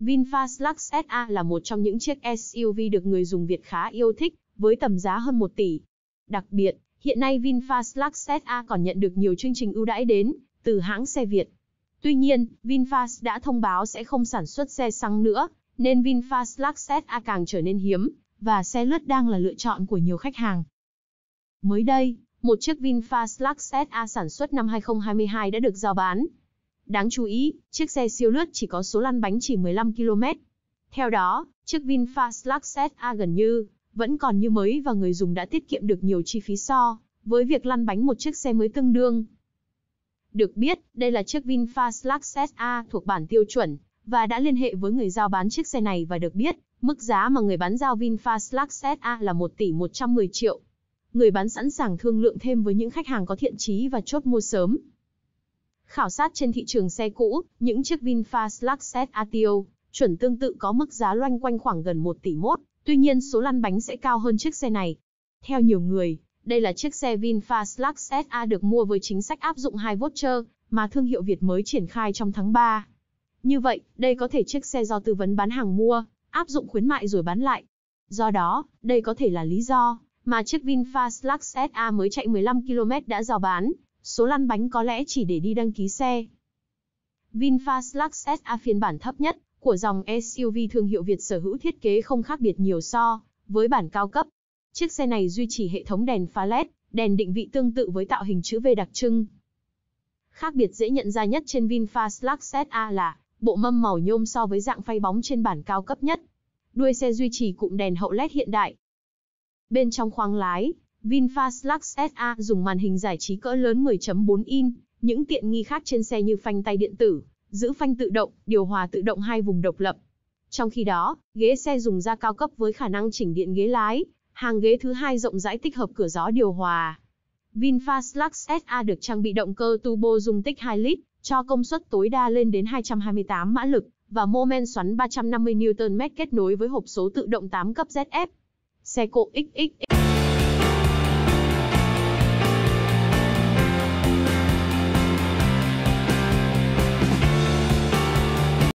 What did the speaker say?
VinFast Lux SA là một trong những chiếc SUV được người dùng Việt khá yêu thích, với tầm giá hơn 1 tỷ. Đặc biệt, hiện nay VinFast Lux SA còn nhận được nhiều chương trình ưu đãi đến từ hãng xe Việt. Tuy nhiên, VinFast đã thông báo sẽ không sản xuất xe xăng nữa, nên VinFast Lux SA càng trở nên hiếm và xe lướt đang là lựa chọn của nhiều khách hàng. Mới đây, một chiếc VinFast Lux SA sản xuất năm 2022 đã được giao bán Đáng chú ý, chiếc xe siêu lướt chỉ có số lăn bánh chỉ 15 km. Theo đó, chiếc VinFast Lux SA gần như vẫn còn như mới và người dùng đã tiết kiệm được nhiều chi phí so với việc lăn bánh một chiếc xe mới tương đương. Được biết, đây là chiếc VinFast Lux SA thuộc bản tiêu chuẩn và đã liên hệ với người giao bán chiếc xe này và được biết, mức giá mà người bán giao VinFast Lux SA là 1 tỷ 110 triệu. Người bán sẵn sàng thương lượng thêm với những khách hàng có thiện chí và chốt mua sớm. Khảo sát trên thị trường xe cũ, những chiếc VinFast Luxet Atio, chuẩn tương tự có mức giá loanh quanh khoảng gần 1 tỷ mốt, tuy nhiên số lăn bánh sẽ cao hơn chiếc xe này. Theo nhiều người, đây là chiếc xe VinFast Lux A được mua với chính sách áp dụng hai voucher mà thương hiệu Việt mới triển khai trong tháng 3. Như vậy, đây có thể chiếc xe do tư vấn bán hàng mua, áp dụng khuyến mại rồi bán lại. Do đó, đây có thể là lý do mà chiếc VinFast Lux SA mới chạy 15 km đã giao bán số lăn bánh có lẽ chỉ để đi đăng ký xe. VinFast Lux SA phiên bản thấp nhất của dòng SUV thương hiệu Việt sở hữu thiết kế không khác biệt nhiều so với bản cao cấp. Chiếc xe này duy trì hệ thống đèn pha LED, đèn định vị tương tự với tạo hình chữ V đặc trưng. Khác biệt dễ nhận ra nhất trên VinFast Lux SA là bộ mâm màu nhôm so với dạng phay bóng trên bản cao cấp nhất. Đuôi xe duy trì cụm đèn hậu LED hiện đại. Bên trong khoang lái, VinFast Lux SA dùng màn hình giải trí cỡ lớn 10.4 in, những tiện nghi khác trên xe như phanh tay điện tử, giữ phanh tự động, điều hòa tự động hai vùng độc lập. Trong khi đó, ghế xe dùng da cao cấp với khả năng chỉnh điện ghế lái, hàng ghế thứ hai rộng rãi tích hợp cửa gió điều hòa. VinFast Lux SA được trang bị động cơ turbo dung tích 2 lít, cho công suất tối đa lên đến 228 mã lực và mô men xoắn 350 Nm kết nối với hộp số tự động 8 cấp ZF. Xe cộ xxx